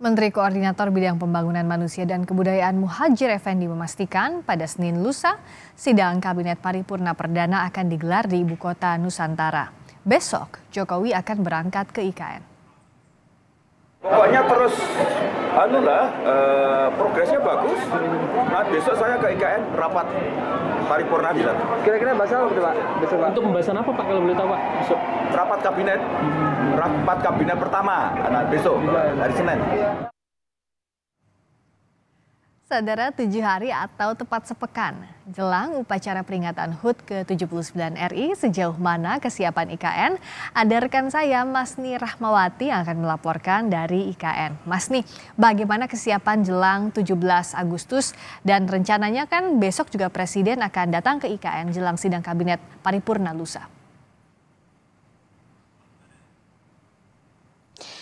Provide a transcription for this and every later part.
Menteri Koordinator Bidang Pembangunan Manusia dan Kebudayaan Muhajir Effendi memastikan pada Senin lusa sidang Kabinet Paripurna Perdana akan digelar di Ibu Kota Nusantara. Besok Jokowi akan berangkat ke IKN. Pokoknya terus anulah uh, progresnya bagus. Nah besok saya ke IKN rapat paripurna di sana. Kira-kira bahasa apa itu pak? Besok pak? Untuk pembahasan apa pak kalau boleh tahu pak? Besok rapat kabinet, rapat kabinet pertama, nah, besok iya, iya. hari Senin. Saudara tujuh hari atau tepat sepekan jelang upacara peringatan HUT ke-79 RI sejauh mana kesiapan IKN? Ada rekan saya Masni Rahmawati yang akan melaporkan dari IKN. Masni, bagaimana kesiapan jelang 17 Agustus dan rencananya kan besok juga Presiden akan datang ke IKN jelang sidang kabinet paripurna lusa?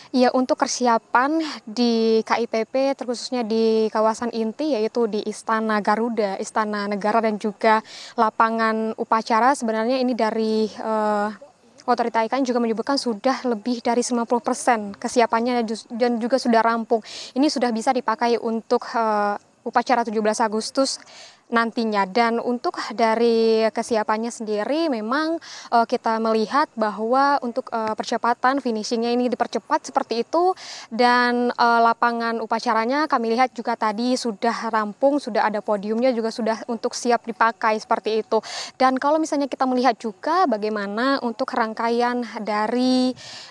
Ya untuk persiapan di KIPP terkhususnya di kawasan inti yaitu di Istana Garuda, Istana Negara dan juga lapangan upacara sebenarnya ini dari eh, Otorita IKN juga menyebutkan sudah lebih dari 90 persen kesiapannya dan juga sudah rampung. Ini sudah bisa dipakai untuk uh, upacara 17 Agustus nantinya. Dan untuk dari kesiapannya sendiri memang uh, kita melihat bahwa untuk uh, percepatan finishingnya ini dipercepat seperti itu dan uh, lapangan upacaranya kami lihat juga tadi sudah rampung, sudah ada podiumnya juga sudah untuk siap dipakai seperti itu. Dan kalau misalnya kita melihat juga bagaimana untuk rangkaian dari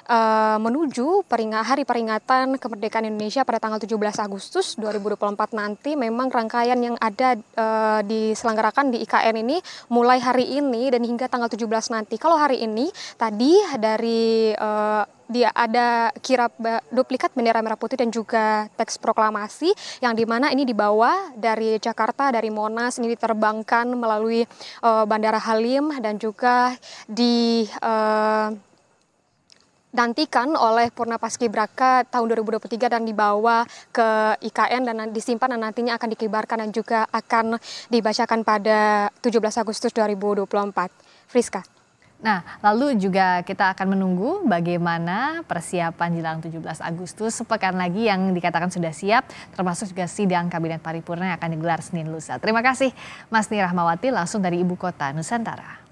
uh, menuju peringat, hari peringatan kemerdekaan Indonesia pada tanggal 17 Agustus 2024 nanti memang rangkaian yang ada uh, uh, diselenggarakan di IKN ini mulai hari ini dan hingga tanggal 17 nanti. Kalau hari ini tadi dari uh, dia ada kirap duplikat bendera merah putih dan juga teks proklamasi yang dimana ini dibawa dari Jakarta dari Monas ini diterbangkan melalui uh, Bandara Halim dan juga di uh, dinantikan oleh Purna Paskibraka tahun 2023 dan dibawa ke IKN dan disimpan dan nantinya akan dikibarkan dan juga akan dibacakan pada 17 Agustus 2024. Friska. Nah, lalu juga kita akan menunggu bagaimana persiapan jelang 17 Agustus sepekan lagi yang dikatakan sudah siap, termasuk juga sidang Kabinet Paripurna yang akan digelar Senin lusa. Terima kasih Mas Nirahmawati langsung dari Ibu Kota Nusantara.